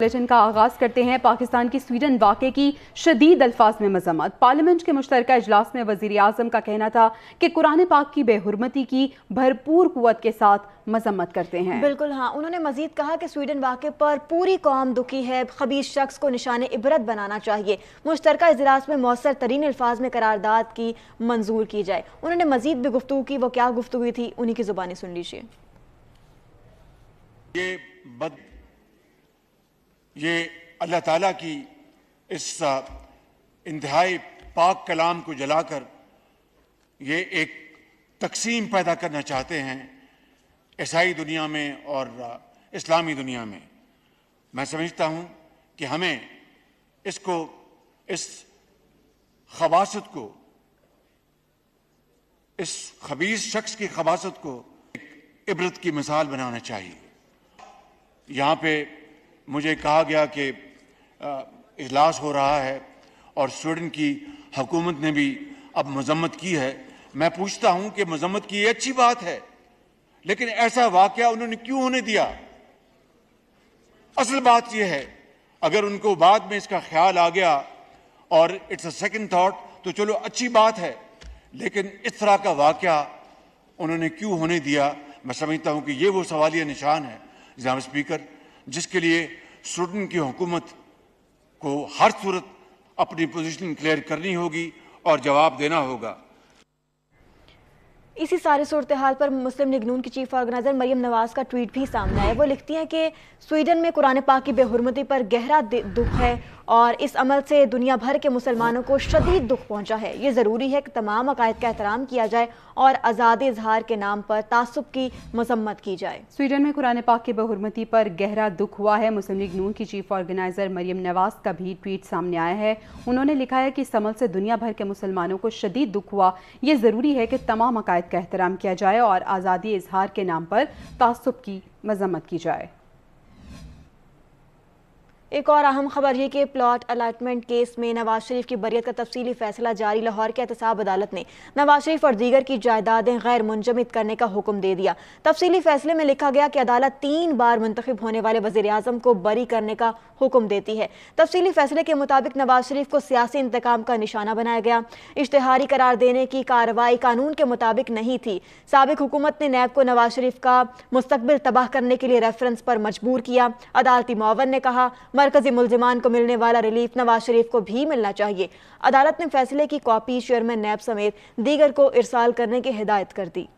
Bulletin का आगाज करते हैं पाकिस्तान की स्वीडन वाक़े की शदीद अल्फाज में मजम्मत पार्लियामेंट के मुश्तर अजलास में वजीर अजम का कहना था कि कुरान पाक की बेहरमती की भरपूर कुत के साथ मजम्मत करते हैं बिल्कुल हाँ उन्होंने मजीद कहा कि स्वीडन वाक़े पर पूरी कौम दुखी है खबीज शख्स को निशान इबरत बनाना चाहिए मुश्तर अजलास में मौसर तरीन अल्फाज में करारदाद की मंजूर की जाए उन्होंने मजीद भी गुफ्तु की वो क्या गुफ्तु थी उन्हीं की ज़ुबानी सुन लीजिए ये अल्लाह ताला की इस इंतहाई पाक कलाम को जलाकर ये एक तकसीम पैदा करना चाहते हैं ईसाई दुनिया में और इस्लामी दुनिया में मैं समझता हूँ कि हमें इसको इस खबासत को इस खबीस शख्स की खबासत को एक इबरत की मिसाल बनाना चाहिए यहाँ पे मुझे कहा गया कि इजलास हो रहा है और स्वीडन की हुकूमत ने भी अब मजम्मत की है मैं पूछता हूं कि मजम्मत की ये अच्छी बात है लेकिन ऐसा वाक़ उन्होंने क्यों होने दिया असल बात यह है अगर उनको बाद में इसका ख्याल आ गया और इट्स अ सेकंड थॉट तो चलो अच्छी बात है लेकिन इस तरह का वाक्य उन्होंने क्यों होने दिया मैं समझता हूं कि ये वो सवालिया निशान है जहां स्पीकर जिसके लिए सूडन की हुकूमत को हर सूरत अपनी पोजीशन क्लियर करनी होगी और जवाब देना होगा इसी सारी सूरत हाल पर मुस्लिम लीग नून की चीफ ऑर्गेनाइजर मरियम नवाज का ट्वीट भी सामने आया वो लिखती हैं कि स्वीडन में कुरान पाक की बेहरमती पर गहरा दुख है और इस अमल से दुनिया भर के मुसलमानों को शदीद दुख पहुंचा है ये ज़रूरी है कि तमाम अकायद का एहतराम किया जाए और आज़ाद इजहार के नाम पर तासब की मजम्मत की जाए स्वीडन में कुरान पाक की बहुरमती पर गहरा दुख हुआ है मुस्लिम लीग नून की चीफ ऑर्गेनाइज़र मरियम नवाज का भी ट्वीट सामने आया है उन्होंने लिखा है कि इस अमल से दुनिया भर के मुसलमानों को शदीद दुख हुआ ये ज़रूरी है कि तमाम अकायद का एहतराम किया जाए और आज़ादी इजहार के नाम पर तासब की मजम्मत की जाए एक और अहम खबर यह कि प्लॉट अलाटमेंट केस में नवाज शरीफ की बरीत का तफसली फैसला जारी लाहौर के एहतसाब अदालत ने नवाज शरीफ और दीगर की जायदादें गैर मुंजमद करने का हुक्म दे दिया तफसली फैसले में लिखा गया कि अदालत तीन बार मुंतब होने वाले वजी अजम को बरी करने का हुक्म देती है तफसली फैसले के मुताबिक नवाज शरीफ को सियासी इंतकाम का निशाना बनाया गया इश्तहारी करार देने की कार्रवाई कानून के मुताबिक नहीं थी सबक हुकूमत ने नैब को नवाज शरीफ का मुस्तबिल तबाह करने के लिए रेफरेंस पर मजबूर किया अदालती मावन ने कहा मरकजी मुलजमान को मिलने वाला रिलीफ नवाज शरीफ को भी मिलना चाहिए अदालत ने फैसले की कॉपी चेयरमैन नैब समेत दीगर को इरसाल करने की हिदायत कर दी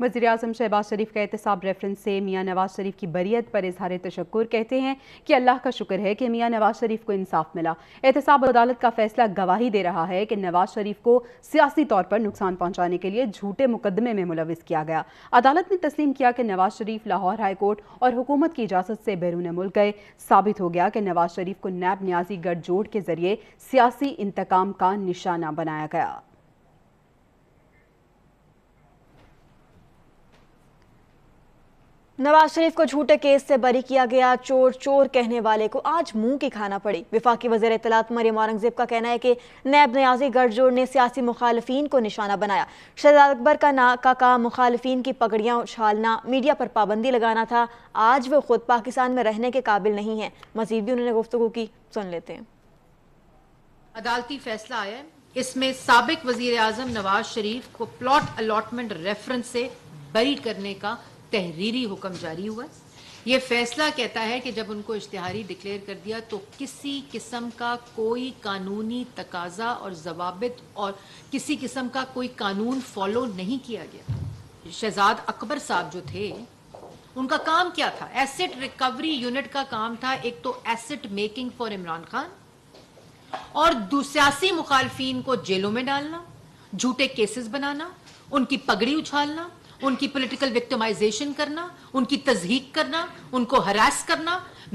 वजी अजम शहबाज शरीफ का एहतसाब रेफरेंस से मियाँ नवाज शरीफ की बरीत पर इजहार तशक् कहते हैं कि अल्लाह का शुक्र है कि मियाँ नवाज शरीफ को इंसाफ मिला एहतसाब अदालत का फैसला गवाही दे रहा है कि नवाज शरीफ को सियासी तौर पर नुकसान पहुँचाने के लिए झूठे मुकदमे में मुलविस किया गया अदालत ने तस्लीम किया कि नवाज शरीफ लाहौर हाईकोर्ट और हुकूमत की इजाज़त से बैरून मुल्क गए साबित हो गया कि नवाज शरीफ को नैब न्याजी गठजोड़ के जरिए सियासी इंतकाम का निशाना बनाया गया नवाज शरीफ को झूठे केस से बरी किया गया चोर चोर कहने वाले को आज मुंह की खाना पड़ी विफाक वजी इतलात मरियम औरंगजेब का कहना है कि नैब न्याजी गठजोड़ ने सियासी मुखालफी को निशाना बनाया शहजाद अकबर का ना का काम मुखालफी की पगड़ियाँ उछालना मीडिया पर पाबंदी लगाना था आज वो खुद पाकिस्तान में रहने के काबिल नहीं है मजीद भी उन्होंने गुफ्तु की सुन लेते हैं अदालती फैसला आया इसमें सबक वजी अजम नवाज शरीफ को प्लॉट अलॉटमेंट रेफरेंस से बरी करने का तहरीरी हुक्म जारी हुआ ये फैसला कहता है कि जब उनको इश्तहारी डिक्लेयर कर दिया तो किसी किस्म का कोई कानूनी तकाजा और जवाबित और किसी किस्म का कोई कानून फॉलो नहीं किया गया शहजाद अकबर साहब जो थे उनका काम क्या था एसेट रिकवरी यूनिट का काम था एक तो asset making for Imran Khan और सियासी मुखालफी को जेलों में डालना झूठे केसेस बनाना उनकी पगड़ी उछालना उनकी पॉलिटिकल विक्टिमाइजेशन करना उनकी तजहीक करना उनको हरास करना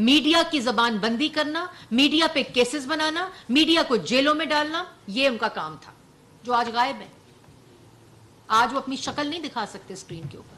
मीडिया की जबान बंदी करना मीडिया पे केसेस बनाना मीडिया को जेलों में डालना ये उनका काम था जो आज गायब है आज वो अपनी शक्ल नहीं दिखा सकते स्क्रीन के ऊपर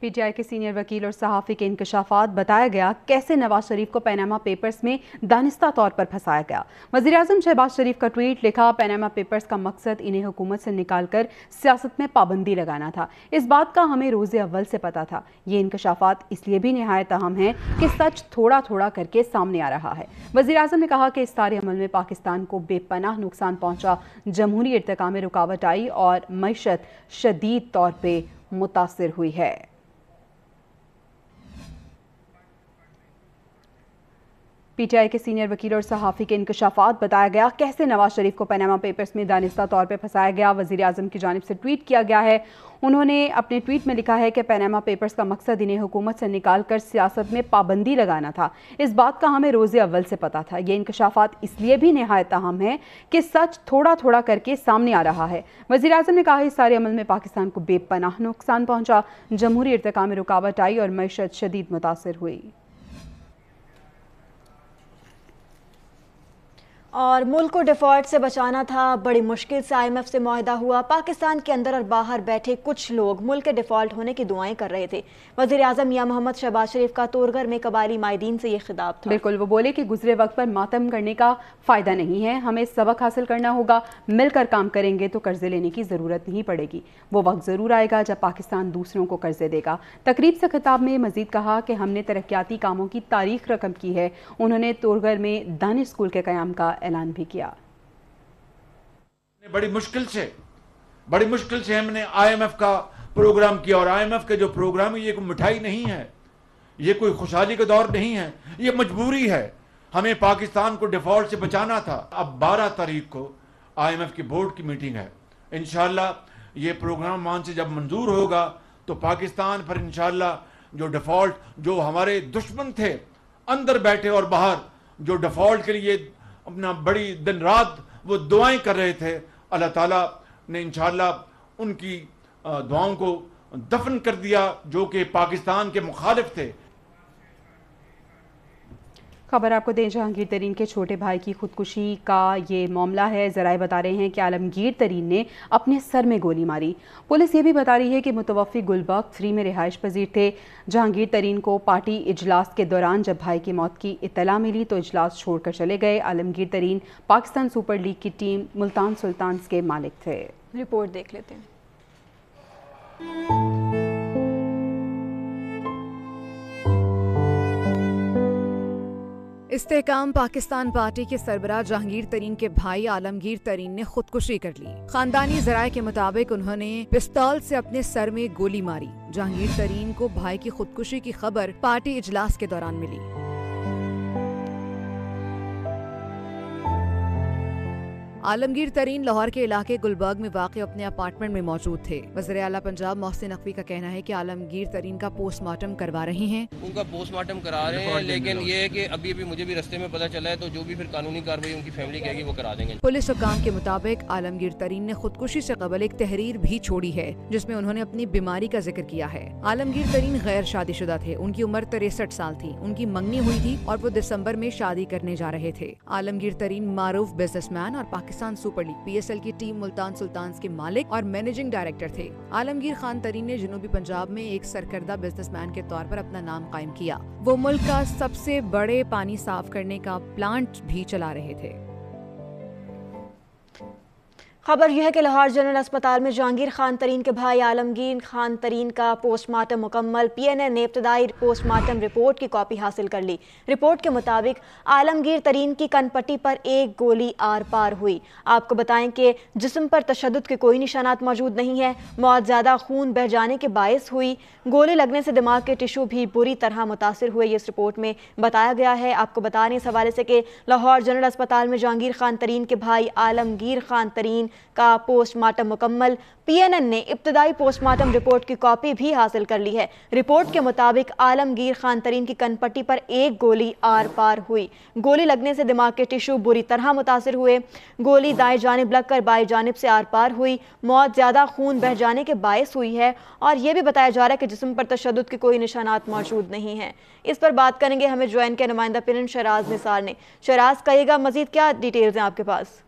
पीटीआई के सीनियर वकील और सहाफ़ी के इंकशाफात बताया गया कैसे नवाज शरीफ को पैनामा पेपर्स में दानिस्ता तौर पर फंसाया गया वजी अजम शहबाज शरीफ का ट्वीट लिखा पैनामा पेपर्स का मकसद इन्हें हुकूमत से निकाल कर सियासत में पाबंदी लगाना था इस बात का हमें रोज़ अव्वल से पता था ये इंकशाफात इसलिए भी नहायत अहम है कि सच थोड़ा थोड़ा करके सामने आ रहा है वजी अजम ने कहा कि इस सारे अमल में पाकिस्तान को बेपनाह नुकसान पहुँचा जमहूरी इरतका में रुकावट आई और मीशत शदीद तौर पर मुतासर हुई है पीटीआई के सीनियर वकील और सहाफ़ी के इंकशाफात बताया गया कैसे नवाज शरीफ को पैनामा पेपर्स में दानिस्ता तौर पर फंसाया गया वजी अजम की जानब से ट्वीट किया गया है उन्होंने अपने ट्वीट में लिखा है कि पैनामा पेपर्स का मकसद इन्हें हुकूमत से निकाल कर सियासत में पाबंदी लगाना था इस बात का हमें रोज़ अव्वल से पता था ये इंकशाफात इसलिए भी नहायत अहम है कि सच थोड़ा थोड़ा करके सामने आ रहा है वजी अजम ने कहा इस सारे अमल में पाकिस्तान को बेपनाह नुकसान पहुँचा जमहूरी इरतका में रुकावट आई और मीशत शदीद मुतासर हुई और मुल्क को डिफॉल्ट से बचाना था बड़ी मुश्किल से आईएमएफ से माहिदा हुआ पाकिस्तान के अंदर और बाहर बैठे कुछ लोग मुल्क के डिफॉल्ट होने की दुआएं कर रहे थे वजीर अजम या मोहम्मद शहबाज शरीफ का तोरगर में कबाली मायदीन से ये खिताब था बिल्कुल वो बोले कि गुजरे वक्त पर मातम करने का फ़ायदा नहीं है हमें सबक हासिल करना होगा मिलकर काम करेंगे तो कर्जे लेने की ज़रूरत नहीं पड़ेगी वो वक्त ज़रूर आएगा जब पाकिस्तान दूसरों को कर्जे देगा तकरीब से खिताब में मजीद कहा कि हमने तरक्याती कामों की तारीख रकम की है उन्होंने तोरगर में दानिश स्कूल के क्याम का ऐलान भी किया बड़ी मुश्किल से बड़ी मुश्किल से हमने आईएमएफ का प्रोग्राम किया और आईएमएफ के जो प्रोग्राम है ये कोई मिठाई नहीं है ये कोई खुशहाली का दौर नहीं है ये मजबूरी है हमें पाकिस्तान को डिफॉल्ट से बचाना था अब 12 तारीख को आईएमएफ की बोर्ड की मीटिंग है इनशाला ये प्रोग्राम मान से जब मंजूर होगा तो पाकिस्तान पर इनशाला जो डिफॉल्ट जो हमारे दुश्मन थे अंदर बैठे और बाहर जो डिफॉल्ट के लिए अपना बड़ी दिन रात वो दुआएं कर रहे थे अल्लाह ताला ने इंशाल्लाह उनकी दुआओं को दफन कर दिया जो कि पाकिस्तान के मुखालिफ थे खबर आपको दें जहांगीर तरीन के छोटे भाई की खुदकुशी का ये मामला है जराए बता रहे हैं कि आलमगीर तरीन ने अपने सर में गोली मारी पुलिस ये भी बता रही है कि मुतवफ़ी गुलबाग फ्री में रिहाइश पजीर थे जहांगीर तरीन को पार्टी इजलास के दौरान जब भाई की मौत की इतला मिली तो इजलास छोड़कर चले गए आलमगीर तरीन पाकिस्तान सुपर लीग की टीम मुल्तान सुल्तान के मालिक थे रिपोर्ट देख लेते हैं इस्तेकाम पाकिस्तान पार्टी के सरबरा जहांगीर तरीन के भाई आलमगीर तरीन ने खुदकुशी कर ली खानदानी जराये के मुताबिक उन्होंने पिस्तौल से अपने सर में गोली मारी जहांगीर तरीन को भाई की खुदकुशी की खबर पार्टी इजलास के दौरान मिली आलमगीर तरीन लाहौर के इलाके गुलबर्ग में वाक़ अपने अपार्टमेंट में मौजूद थे वजर अला पंजाब मोहसिन नकवी का कहना है की आलमगीर तरीन का पोस्टमार्टम करवा रहे हैं उनका पोस्टमार्टम करा रहे हैं लेकिन ये है की अभी अभी मुझे भी रस्ते में पता चला है तो जो भी फिर कानूनी कार्रवाई उनकी फैमिली कहेगी वो करा देंगे पुलिस हुकाम के मुताबिक आलमगीर तरीन ने खुदकुशी ऐसी कबल एक तहरीर भी छोड़ी है जिसमे उन्होंने अपनी बीमारी का जिक्र किया है आलमगीर तरीन गैर शुदा थे उनकी उम्र तिरसठ साल थी उनकी मंगनी हुई थी और वो दिसम्बर में शादी करने जा रहे थे आलमगीर तरीन मारूफ मैन और Pakistan Pakistan super league PSL की टीम मुल्तान सुल्तान के मालिक और मैनेजिंग डायरेक्टर थे आलमगीर खान तरीन ने जनूबी पंजाब में एक सरकर्दा बिजनेसमैन के तौर पर अपना नाम कायम किया वो मुल्क का सबसे बड़े पानी साफ करने का प्लांट भी चला रहे थे खबर यह है कि लाहौर जनरल अस्पताल में जहांगीर खान तरीन के भाई आलमगीर खान तरीन का पोस्टमार्टम मुकम्मल पी एन ए ने इब्तदाई पोस्टमार्टम रिपोर्ट की कॉपी हासिल कर ली रिपोर्ट के मुताबिक आलमगीर तरीन की कनपट्टी पर एक गोली आर पार हुई आपको बताएं कि जिसम पर तशद के कोई निशानात मौजूद नहीं है मौत ज़्यादा खून बह जाने के बायस हुई गोली लगने से दिमाग के टिशू भी बुरी तरह मुतासर हुए इस रिपोर्ट में बताया गया है आपको बता रहे इस हवाले से कि लाहौर जनरल अस्पताल में जहांगीर खान तरीन के भाई आलमगीर खान तरीन का पोस्टमार्टम मुकम्मल पीएनएन ने इब्तदाई पोस्टमार्टम रिपोर्ट की कॉपी भी हासिल कर ली है रिपोर्ट के मुताबिक आलमगीर खान तरीन की कनपट्टी पर एक गोली आर पार हुई गोली लगने से दिमाग के टिश्यू बुरी तरह मुतासर हुए गोली दाएं जानब लग कर बाएं जानब से आर पार हुई मौत ज़्यादा खून बह जाने के बायस हुई है और यह भी बताया जा रहा है कि जिसम पर तशद के कोई निशानात मौजूद नहीं है इस पर बात करेंगे हमें ज्वाइन के नुमाइंदा पिन शराज निसार ने शराज कहेगा मजीद क्या डिटेल्स हैं आपके पास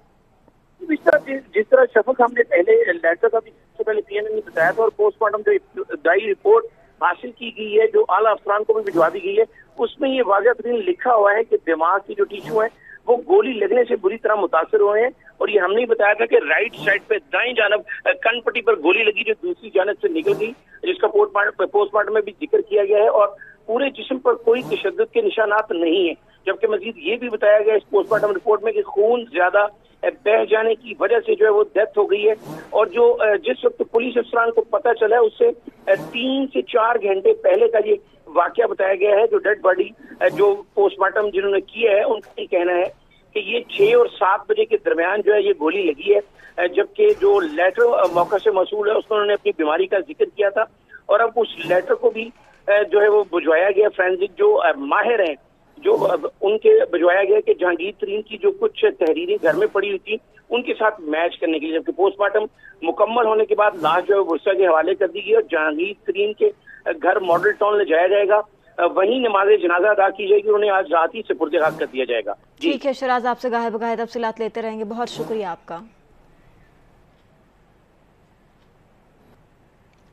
मिश्रा जिस तरह शफक हमने पहले लेटर का भी सबसे पहले पीएनएन ने बताया था और पोस्टमार्टम जो दाई रिपोर्ट हासिल की गई है जो आला अफसरान को भी भिजवा दी गई है उसमें ये वाजह तरीन लिखा हुआ है कि दिमाग की जो टिश्यू है वो गोली लगने से बुरी तरह मुतासर हुए हैं और ये हमने बताया था कि राइट साइड पे दाएं जानब कनपट्टी पर गोली लगी जो दूसरी जानब से निकल गई जिसका पोस्टमार्टम में भी जिक्र किया गया है और पूरे जिसम पर कोई तशद के निशानात नहीं है जबकि मजीद ये भी बताया गया इस पोस्टमार्टम रिपोर्ट में कि खून ज्यादा बह जाने की वजह से जो है वो डेथ हो गई है और जो जिस वक्त पुलिस अफसरान को पता चला है उससे तीन से चार घंटे पहले का ये वाक्य बताया गया है जो डेड बॉडी जो पोस्टमार्टम जिन्होंने किया है उनका ये कहना है कि ये छह और सात बजे के दरमियान जो है ये गोली लगी है जबकि जो लेटर मौका से मौसू है उसमें उन्होंने अपनी बीमारी का जिक्र किया था और अब उस लेटर को भी जो है वो बुझवाया गया फ्रेंसिक जो माहिर हैं जो उनके भिजवाया गया कि जहांगीर तरीन की जो कुछ तहरीरें घर में पड़ी हुई थी उनके साथ मैच करने के लिए जबकि पोस्टमार्टम मुकम्मल होने के बाद लाश जो है वर्षा के हवाले कर दी गई और जहांगीर तरीन के घर मॉडल टाउन ले जाया जाएगा वहीं नमाज जनाजा अदा की जाएगी उन्हें आज रात ही से हाथ कर दिया जाएगा ठीक है शराज आपसे गाहे बगाहे तफसीत लेते रहेंगे बहुत शुक्रिया आपका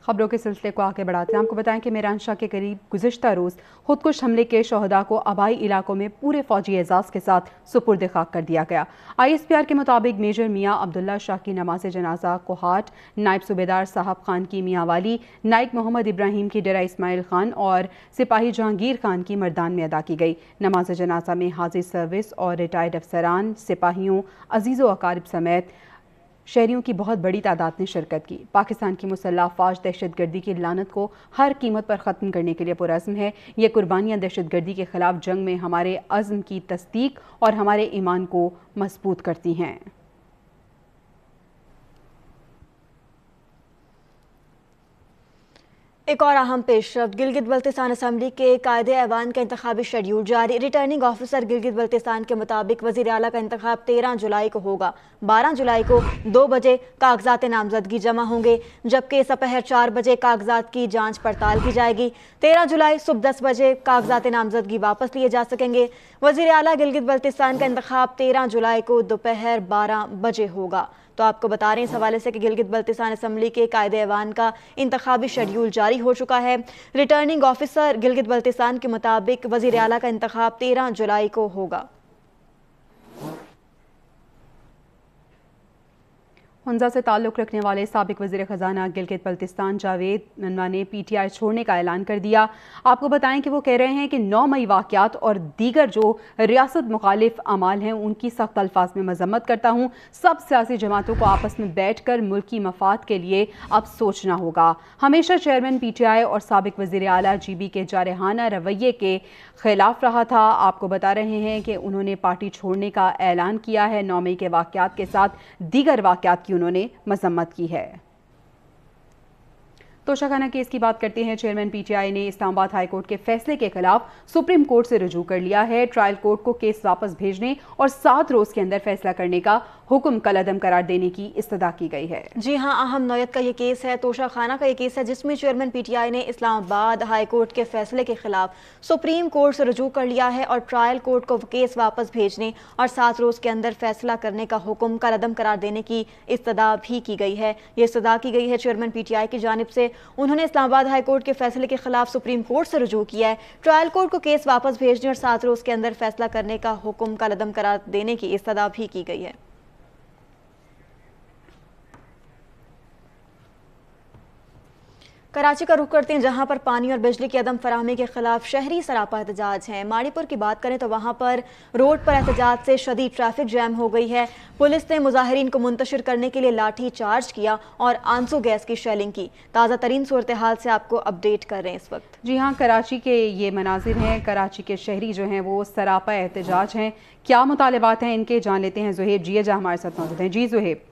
खबरों के सिलसिले को आगे बढ़ाते हैं आपको बताएं कि मेरान शाह के करीब गुजशत रोज़ खुदकुश हमले के शहदा को आबाई इलाकों में पूरे फौजी एजाज के साथ सुपुर्द खाक कर दिया गया आई एस पी आर के मुताबिक मेजर मियाँ अब्दुल्ला शाह की नमाज जनाजा कोहाट नायब सूबेदार साहब खान की वाली नायक मोहम्मद इब्राहिम की डेरा इसमाइल खान और सिपाही जहांगीर खान की मरदान में अदा की गई नमाज जनाजा में हाजिर सर्विस और रिटायर्ड अफसरान सिपाहियों अजीज़ व अकारब समेत शहरीों की बहुत बड़ी तादाद ने शिरकत की पाकिस्तान की मुसल्ह फाज दहशतगर्दी की लानत को हर कीमत पर ख़त्म करने के लिए पुरज़म है यह कुर्बानियाँ दहशतगर्दी के ख़िलाफ़ जंग में हमारे अज़म की तस्दीक और हमारे ईमान को मजबूत करती हैं एक और अहम पेश गिलगित बल्तिसान असम्बली के कायद ऐवान का इंतबी शेड्यूल जारी रिटर्निंग ऑफिसर गिलगित बल्तिसान के मुताबिक वजी अला का इंतब तेरह जुलाई को होगा बारह जुलाई को दो बजे कागजात नामजदगी जमा होंगे जबकि सपहर चार बजे कागजात की जाँच पड़ताल की जाएगी तेरह जुलाई सुबह दस बजे कागजात नामजदगी वापस लिए जा सकेंगे वजी अला गिलगित बल्तिसान का इंतब तेरह जुलाई को दोपहर बारह बजे होगा तो आपको बता रहे हैं इस हवाले से कि गिलगित बल्तिसान असम्बली के कायदे ऐवान का इंतबी शेड्यूल जारी हो चुका है रिटर्निंग ऑफिसर गिलगित बल्तिसान के मुताबिक वजीर अला का इंतबाब तेरह जुलाई को होगा हंजा से ताल्लुक़ रखने वाले सबक वजीर ख़जाना गिलगित बल्तिस्तान जावेद ननवा ने पी टी आई छोड़ने का ऐलान कर दिया आपको बताएं कि वो कह रहे हैं कि नौ मई वाक़ात और दीगर जो रियासत मुखालिफ अमाल हैं उनकी सख्त अल्फाज में मजम्मत करता हूँ सब सियासी जमातों को आपस में बैठ कर मुल्की मफाद के लिए अब सोचना होगा हमेशा चेयरमैन पी टी आई और सबक वजीर अली जी बी के जारहाना रवैये के खिलाफ रहा था आपको बता रहे हैं कि उन्होंने पार्टी छोड़ने का ऐलान किया है नौ मई के वाक़ के साथ दीगर वाक़ क्यों उन्होंने मजम्मत की है तोशा खाना केस की बात करते हैं चेयरमैन पीटीआई ने इस्लामाबाद हाईकोर्ट के फैसले के खिलाफ सुप्रीम कोर्ट से रजू कर लिया है ट्रायल कोर्ट को केस वापस भेजने और सात रोज के अंदर फैसला करने का हुक्म कल अदम करार देने की इस्तः की गई है जी हाँ अहम नोयत का ये केस है तोशाखाना का ये केस है जिसमें चेयरमैन पीटीआई ने इस्लामाबाद हाईकोर्ट के फैसले के खिलाफ सुप्रीम कोर्ट से रजू कर लिया है और ट्रायल कोर्ट को केस वापस भेजने और सात रोज के अंदर फैसला करने का हुक्म कल अदम करार देने की इस्तः भी की गई है ये इस्तः की गई है चेयरमैन पीटीआई की जानब से उन्होंने इस्लामाबाद हाईकोर्ट के फैसले के खिलाफ सुप्रीम कोर्ट से रजू किया है ट्रायल कोर्ट को केस वापस भेजने और सात रोज के अंदर फैसला करने का हुक्म का लदम करार देने की इस्तः भी की गई है कराची का रुख करते हैं जहां पर पानी और बिजली की अदम फरहमी के खिलाफ शहरी सरापा एहतजाज हैं माड़ीपुर की बात करें तो वहां पर रोड पर एहतजाज से शदीद ट्रैफिक जैम हो गई है पुलिस ने मुजाहरीन को मुंतशर करने के लिए लाठी चार्ज किया और आंसू गैस की शेलिंग की ताज़ा तरीन सूरत हाल से आपको अपडेट कर रहे हैं इस वक्त जी हाँ कराची के ये मनाजिर हैं कराची के शहरी जो हैं वो सरापा एहतजाज हैं क्या मुतालबात हैं इनके जान लेते हैं जुहेब जी जहाँ हमारे साथ मौजूद हैं जी जुहेब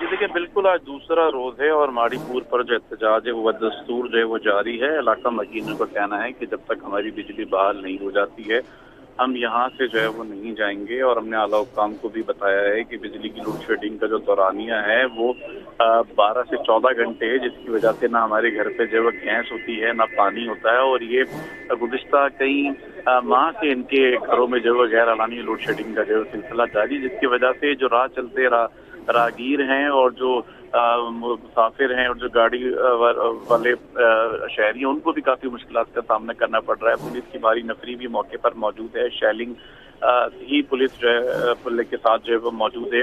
जी देखिए बिल्कुल आज दूसरा रोज है और माड़ीपुर पर जो एहतजाज है वो बदस्तूर जो है वो जारी है इलाका मकीनों का कहना है कि जब तक हमारी बिजली बहाल नहीं हो जाती है हम यहाँ से जो है वो नहीं जाएंगे और हमने आला हुकाम को भी बताया है कि बिजली की लोड शेडिंग का जो दौरानिया है वो बारह से चौदह घंटे है जिसकी वजह से ना हमारे घर पे जो है गैस होती है ना पानी होता है और ये गुजशत कई माह से इनके घरों में जो है गैर अलानी लोड शेडिंग का जो है सिलसिला जारी जिसकी वजह से जो राह चलते रहा रागीर हैं और जो मुसाफिर हैं और जो गाड़ी वाले शहरी हैं उनको भी काफ़ी मुश्किल का सामना करना पड़ रहा है पुलिस की भारी नफरी भी मौके पर मौजूद है शैलिंग ही पुलिस जो है के साथ जो है वो मौजूद है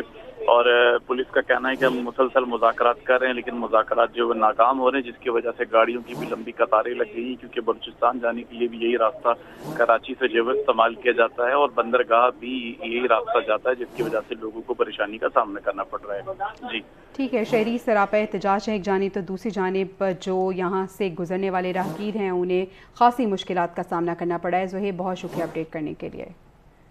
और पुलिस का कहना है कि हम मुसलसल मुजाकर कर रहे हैं लेकिन मुजाकर जो है नाकाम हो रहे हैं जिसकी वजह से गाड़ियों की भी लंबी कतारें लग गई क्योंकि बलूचिस्तान जाने के लिए भी यही रास्ता कराची से जो है इस्तेमाल किया जाता है और बंदरगाह भी यही रास्ता जाता है जिसकी वजह से लोगों को परेशानी का सामना करना पड़ रहा है जी ठीक है शहरी सरापा एहतजाज है एक जाने तो दूसरी जानब जो यहाँ से गुजरने वाले राहगीर हैं उन्हें खासी मुश्किल का सामना करना पड़ा है जो है बहुत शुक्रिया अपडेट करने के लिए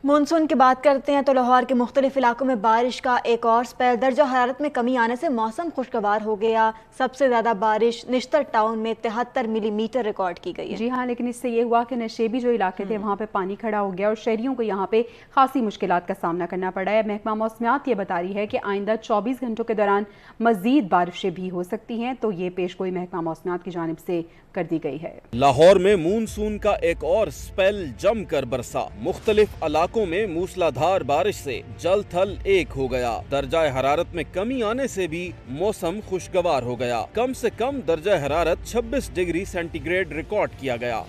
मानसून की बात करते हैं तो लाहौर के मुख्तलिफ इलाकों में बारिश का एक और स्पेल दर्जा हरारत में कमी आने से मौसम खुशगवार हो गया सबसे ज़्यादा बारिश निश्तर टाउन में तिहत्तर मिली मीटर रिकॉर्ड की गई है जी हाँ लेकिन इससे ये हुआ कि नशेबी जो इलाके थे हम्म। वहाँ पर पानी खड़ा हो गया और शहरियों को यहाँ पे खासी मुश्किल का सामना करना पड़ा है महकमा मौसमियात ये बता रही है कि आइंदा चौबीस घंटों के दौरान मजीद बारिशें भी हो सकती हैं तो ये पेश गोई महकमा मौसमियात की जानब से कर दी गई है लाहौर में मानसून का एक और स्पेल जमकर बरसा मुख्तलिफ इलाकों में मूसलाधार बारिश से जल थल एक हो गया दर्जा हरारत में कमी आने से भी मौसम खुशगवार हो गया कम से कम दर्जा हरारत 26 डिग्री सेंटीग्रेड रिकॉर्ड किया गया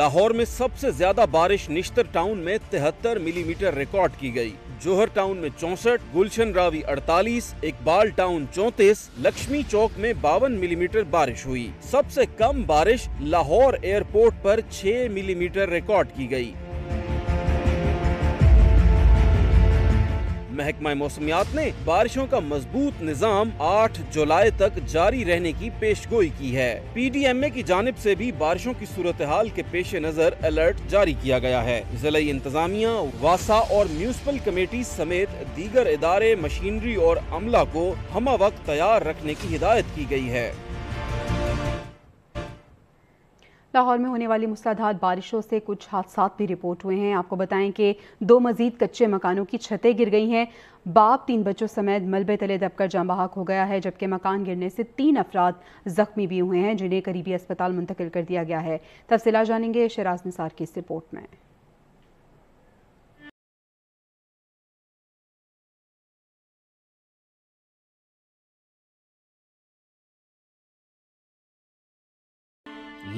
लाहौर में सबसे ज्यादा बारिश निश्तर टाउन में तिहत्तर मिलीमीटर रिकॉर्ड की गई जोहर टाउन में चौसठ गुलशन रावी 48, इकबाल टाउन 34, लक्ष्मी चौक में बावन मिलीमीटर बारिश हुई सबसे कम बारिश लाहौर एयरपोर्ट पर 6 मिलीमीटर रिकॉर्ड की गई। महकमा मौसमियात ने बारिशों का मजबूत निज़ाम आठ जुलाई तक जारी रहने की पेश गोई की है पी डी एम ए की जानब ऐसी भी बारिशों की सूरत हाल के पेश नज़र अलर्ट जारी किया गया है जिले इंतजामिया वासा और म्यूनसिपल कमेटी समेत दीगर इदारे मशीनरी और अमला को हमा वक्त तैयार रखने की हिदायत की गयी है लाहौर में होने वाली मूसलाधार बारिशों से कुछ हादसा भी रिपोर्ट हुए हैं आपको बताएं कि दो मजीद कच्चे मकानों की छतें गिर गई हैं बाप तीन बच्चों समेत मलबे तले दबकर जामबहाक हो गया है जबकि मकान गिरने से तीन अफराद जख्मी भी हुए हैं जिन्हें करीबी अस्पताल मुंतकिल कर दिया गया है तफसला जानेंगे शराज निसार की इस रिपोर्ट में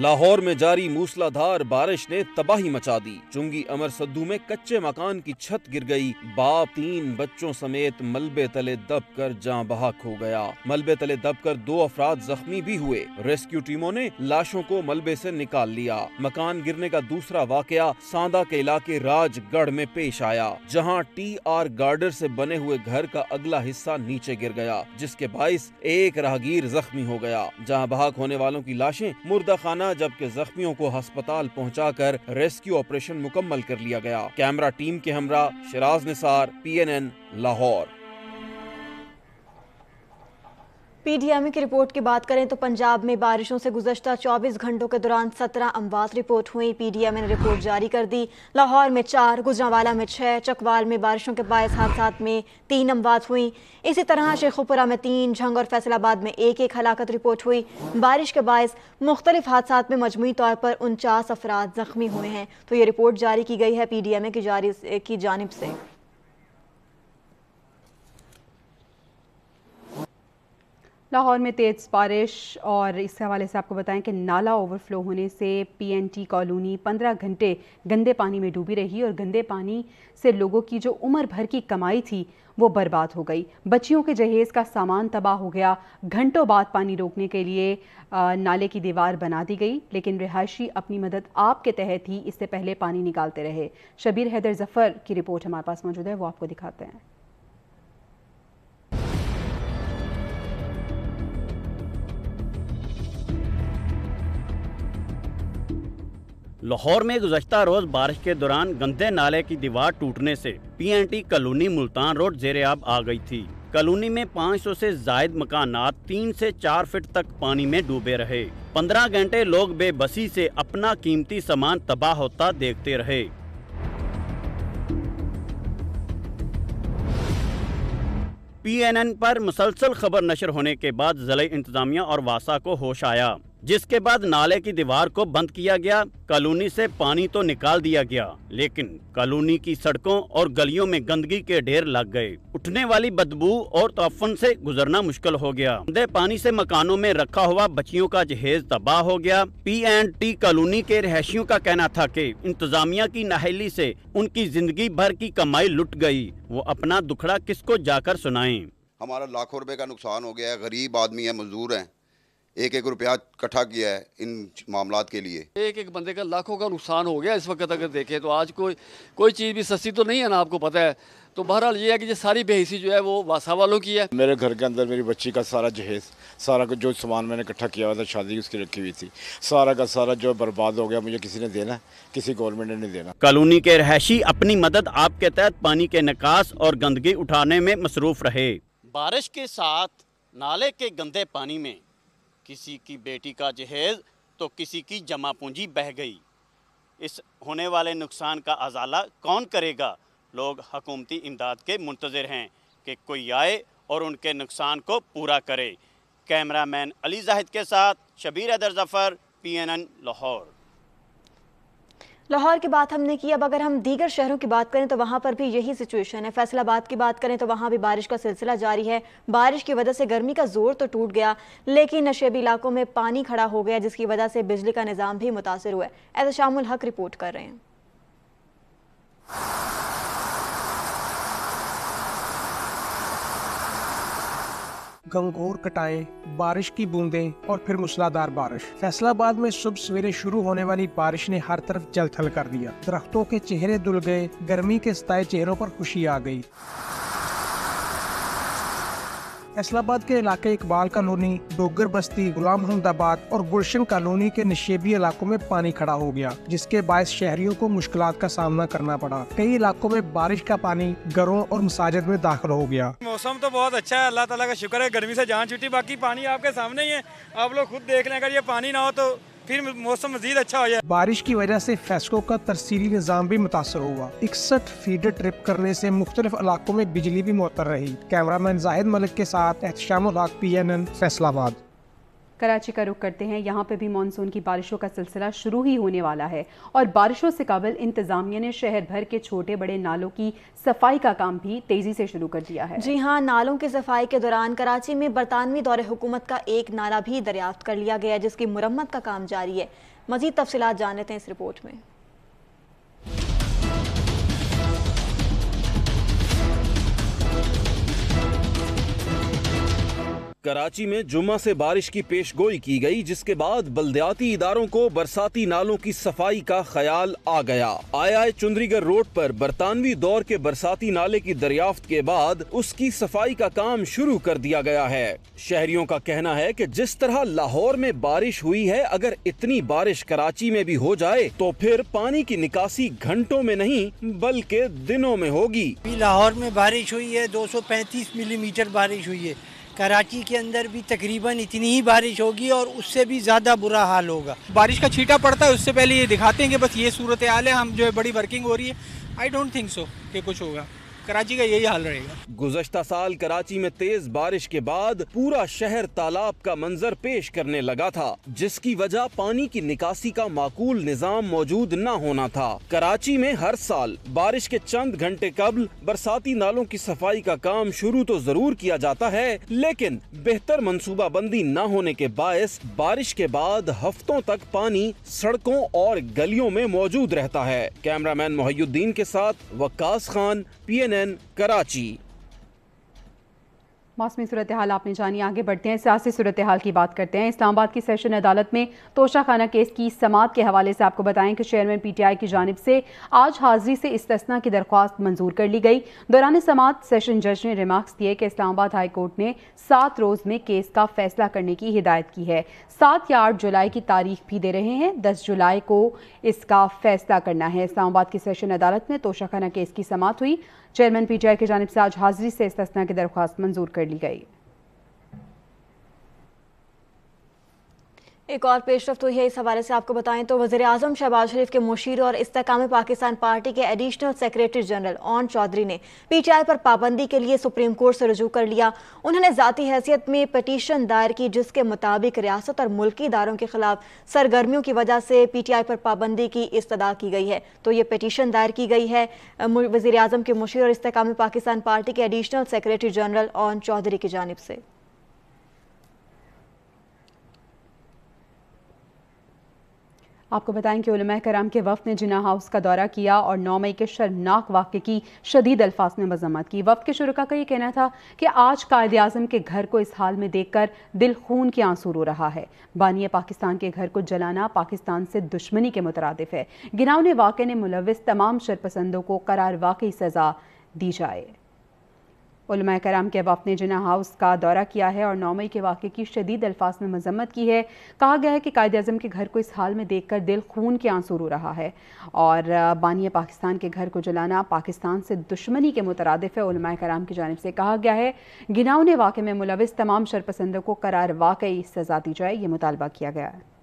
लाहौर में जारी मूसलाधार बारिश ने तबाही मचा दी चुंगी अमर सद्दू में कच्चे मकान की छत गिर गई बाप तीन बच्चों समेत मलबे तले दब कर जहाँ बहाक हो गया मलबे तले दब कर दो अफराद जख्मी भी हुए रेस्क्यू टीमों ने लाशों को मलबे से निकाल लिया मकान गिरने का दूसरा वाकया सांदा के इलाके राजगढ़ में पेश आया जहाँ टी आर गार्डर से बने हुए घर का अगला हिस्सा नीचे गिर गया जिसके बायस एक राहगीर जख्मी हो गया जहाँ बहाक होने वालों की लाशें मुर्दा खाना गया जबकि जख्मियों को अस्पताल पहुंचाकर रेस्क्यू ऑपरेशन मुकम्मल कर लिया गया कैमरा टीम के हमरा शराज निसार पीएनएन लाहौर पीडीएम की रिपोर्ट की बात करें तो पंजाब में बारिशों से गुजशत 24 घंटों के दौरान 17 अमवात रिपोर्ट हुई पीडीएम ने रिपोर्ट जारी कर दी लाहौर में चार गुजरावाला में छः चकवाल में बारिशों के बायस हादसा में तीन अमवात हुई इसी तरह शेखुपुरा में तीन झंग और फैसलाबाद में एक एक हलाकत रिपोर्ट हुई बारिश के बायस मुख्तलिफ हादसा में मजमू तौर पर उनचास अफराद जख्मी हुए हैं तो ये रिपोर्ट जारी की गई है पी डी की जारी की जानब से लाहौर में तेज़ बारिश और इस हवाले से आपको बताएं कि नाला ओवरफ्लो होने से पीएनटी कॉलोनी 15 घंटे गंदे पानी में डूबी रही और गंदे पानी से लोगों की जो उम्र भर की कमाई थी वो बर्बाद हो गई बच्चियों के जहेज़ का सामान तबाह हो गया घंटों बाद पानी रोकने के लिए नाले की दीवार बना दी गई लेकिन रिहायशी अपनी मदद आपके तहत ही इससे पहले पानी निकालते रहे शबीर हैदर जफ़र की रिपोर्ट हमारे पास मौजूद है वो आपको दिखाते हैं लाहौर में गुजशत रोज बारिश के दौरान गंदे नाले की दीवार टूटने से पीएनटी कॉलोनी मुल्तान रोड जेर आब आ गई थी कॉलोनी में 500 से जायद मकानात तीन से चार फीट तक पानी में डूबे रहे 15 घंटे लोग बेबसी से अपना कीमती सामान तबाह होता देखते रहे पीएनएन पर मुसलसल खबर नशर होने के बाद जिले इंतजामिया और वासा को होश आया जिसके बाद नाले की दीवार को बंद किया गया कॉलोनी से पानी तो निकाल दिया गया लेकिन कॉलोनी की सड़कों और गलियों में गंदगी के ढेर लग गए उठने वाली बदबू और तोफन से गुजरना मुश्किल हो गया दे पानी से मकानों में रखा हुआ बच्चियों का जहेज तबाह हो गया पी एंड टी कॉलोनी के रहशियों का कहना था की इंतजामिया की नाहली से उनकी जिंदगी भर की कमाई लुट गयी वो अपना दुखड़ा किसको जाकर सुनाए हमारा लाखों रुपए का नुकसान हो गया है गरीब आदमी है मजदूर है एक एक रुपया इकट्ठा किया है इन मामला के लिए एक एक बंदे का लाखों का नुकसान हो गया इस वक्त अगर देखें तो आज कोई कोई चीज़ भी सस्ती तो नहीं है ना आपको पता है तो बहरहाल ये है कि ये सारी बेहसी जो है वो वासा वालों की है मेरे घर के अंदर मेरी बच्ची का सारा जहेज सारा का जो सामान मैंने इकट्ठा किया हुआ था शादी उसकी रखी हुई थी सारा का सारा जो बर्बाद हो गया मुझे किसी ने देना किसी गवर्नमेंट ने नहीं देना कॉलोनी के रहायशी अपनी मदद आपके तहत पानी के निकास और गंदगी उठाने में मसरूफ रहे बारिश के साथ नाले के गंदे पानी में किसी की बेटी का जहेज़ तो किसी की जमा पूंजी बह गई इस होने वाले नुकसान का अजाला कौन करेगा लोग हकूमती इमदाद के मुंतज़र हैं कि कोई आए और उनके नुकसान को पूरा करे कैमरा मैन अली जाहिद के साथ Shabbir Athar Zafar P N N Lahore Lahore की बात हमने की अब अगर हम दीगर शहरों की बात करें तो वहाँ पर भी यही सिचुएशन है फैसलाबाद की बात करें तो वहाँ भी बारिश का सिलसिला जारी है बारिश की वजह से गर्मी का जोर तो टूट गया लेकिन नशेबी इलाकों में पानी खड़ा हो गया जिसकी वजह से बिजली का निज़ाम भी मुतासर हुआ है एहतशामुल हक रिपोर्ट कर रहे हैं गंगोर कटाएं बारिश की बूंदें और फिर मूसलाधार बारिश फैसलाबाद में सुबह सवेरे शुरू होने वाली बारिश ने हर तरफ जलथल कर दिया दरख्तों के चेहरे धुल गए गर्मी के सताए चेहरों पर खुशी आ गई फैसलाबाद के इलाके इकबाल कॉलोनी डोगर बस्ती गुलाम अहमदाबाद और गुलशन कॉलोनी के निशेबी इलाकों में पानी खड़ा हो गया जिसके बायस शहरियों को मुश्किल का सामना करना पड़ा कई इलाकों में बारिश का पानी घरों और मसाजिद में दाखिल हो गया मौसम तो बहुत अच्छा है अल्लाह तला का शुक्र है गर्मी ऐसी जान छुट्टी बाकी पानी आपके सामने ही है आप लोग खुद देख लें अगर ये पानी ना हो तो फिर मौसम मजीद अच्छा हो जाए बारिश की वजह से फैसको का तरसीली निज़ाम भी मुतासर हुआ इकसठ फीडर ट्रिप करने से मुख्तलिफ इलाकों में बिजली भी मुतर रही कैमरा मैन जाहिद मलिक के साथ Ehtisham P N N Faisalabad Karachi का रुख करते हैं यहाँ पे भी मानसून की बारिशों का सिलसिला शुरू ही होने वाला है और बारिशों से कबल इंतजामिया ने शहर भर के छोटे बड़े नालों की सफाई का काम भी तेजी से शुरू कर दिया है जी हाँ नालों की सफाई के दौरान कराची में बरतानवी दौरे हुकूमत का एक नाला भी दरियाफ्त कर लिया गया जिसकी मुरम्मत का काम जारी है मजीद तफसलत जान लेते हैं इस रिपोर्ट में कराची में जुम्मा से बारिश की पेश गोई की गई जिसके बाद बलदयाती इदारों को बरसाती नालों की सफाई का ख्याल आ गया आई आई चुंदरीगढ़ रोड पर बरतानवी दौर के बरसाती नाले की दरियाफ्त के बाद उसकी सफाई का काम शुरू कर दिया गया है शहरियों का कहना है कि जिस तरह लाहौर में बारिश हुई है अगर इतनी बारिश कराची में भी हो जाए तो फिर पानी की निकासी घंटों में नहीं बल्कि दिनों में होगी लाहौर में बारिश हुई है दो सौ पैंतीस मिलीमीटर बारिश हुई है कराची के अंदर भी तकरीबन इतनी ही बारिश होगी और उससे भी ज़्यादा बुरा हाल होगा बारिश का छीटा पड़ता है उससे पहले ये दिखाते हैं कि बस ये सूरत हाल है हम जो है बड़ी वर्किंग हो रही है आई डोंट थिंक सो कि कुछ होगा कराची का यही हाल रहेगा गुजशत साल कराची में तेज बारिश के बाद पूरा शहर तालाब का मंजर पेश करने लगा था जिसकी वजह पानी की निकासी का माकूल निज़ाम मौजूद न होना था कराची में हर साल बारिश के चंद घंटे कबल बरसाती नालों की सफाई का काम शुरू तो जरूर किया जाता है लेकिन बेहतर मनसूबा बंदी न होने के बायस बारिश के बाद हफ्तों तक पानी सड़कों और गलियों में मौजूद रहता है कैमरा मैन मोहुद्दीन के साथ वक्का Khan P N N Karachi मौसमी सूरत हाल आपने जानी आगे बढ़ते हैं सियासी सूरत हाल की बात करते हैं इस्लामाबाद की सेशन अदालत में तोशा खाना केस की समात के हवाले से आपको बताएं कि चेयरमैन पीटीआई की जानब से आज हाजिरी से इस्तना की दरख्वास्त मंजूर कर ली गई दौरान समात सेशन जज ने रिमार्क्स दिए कि इस्लामाबाद हाई कोर्ट ने सात रोज़ में केस का फैसला करने की हिदायत की है सात या आठ जुलाई की तारीख भी दे रहे हैं दस जुलाई को इसका फैसला करना है इस्लामाबाद की सेशन अदालत में तोशा खाना केस की समात हुई चेयरमैन पीटीआई की जानब से आज हाजिरी से इस तस्ना की दरख्वास्त मंजूर कर ली गई एक और पेशरफ हुई है इस हवाले से आपको बताएं तो वजी अजम शहबाज शरीफ के मुशीर और इस्तेकाम पाकिस्तान पार्टी के additional secretary general Aun Chaudhry ने पी टी आई पर पाबंदी के लिए सुप्रीम कोर्ट से रजू कर लिया उन्होंने जतीी हैसियत में पटिशन दायर की जिसके मुताबिक रियासत और मुल्की इदारों के खिलाफ सरगर्मियों की वजह से पी टी आई पर पाबंदी की इस्तदा की गई है तो ये पटिशन दायर की गई है वजी अजम के मुशीर और इस्तकाम पाकिस्तान पार्टी के additional secretary general Aun Chaudhry की जानब से आपको बताएं कि उलमा कराम के वफ़ ने जिना हाउस का दौरा किया और नौ मई के शर्मनाक वाक़े की शदीद अल्फाज में मजम्मत की वफ़ के शुरा का ये कहना था कि आज कायद अजम के घर को इस हाल में देख कर दिल खून के आंसू रो रहा है बानिय पाकिस्तान के घर को जलाना पाकिस्तान से दुश्मनी के मुतरद है गिनाव ने वाक़े ने मुलविस तमाम शरपसंदों को करार वाकई सज़ा दी जाए कराम के ने जना हाउस का दौरा किया है और नौ मई के वाक़े की शदीद अल्फाज में मजम्मत की है कहा गया है कि कायद अजम के घर को इस हाल में देख कर दिल खून के आंसू रो रहा है और बानिया पाकिस्तान के घर को जलाना पाकिस्तान से दुश्मनी के मुतरदफ है कराम की जानब से कहा गया है गिनाउने वाक़े में मुलविस तमाम शरपसंदों को करार वाकई सजा दी जाए ये मुतालबा किया गया है